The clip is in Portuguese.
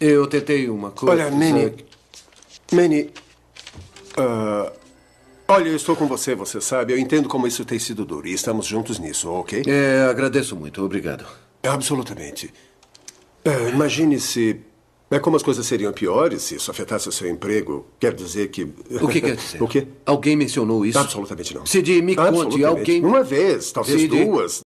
Eu tentei uma coisa. Olha, Manny. Manny. Uh, olha, eu estou com você, você sabe. Eu entendo como isso tem sido duro e estamos juntos nisso, ok? É, agradeço muito. Obrigado. Absolutamente. É, imagine se. É como as coisas seriam piores se isso afetasse o seu emprego. Quer dizer que. O que quer dizer? o quê? Alguém mencionou isso? Absolutamente não. Cid, me conte, alguém. Uma vez, talvez Cid... duas.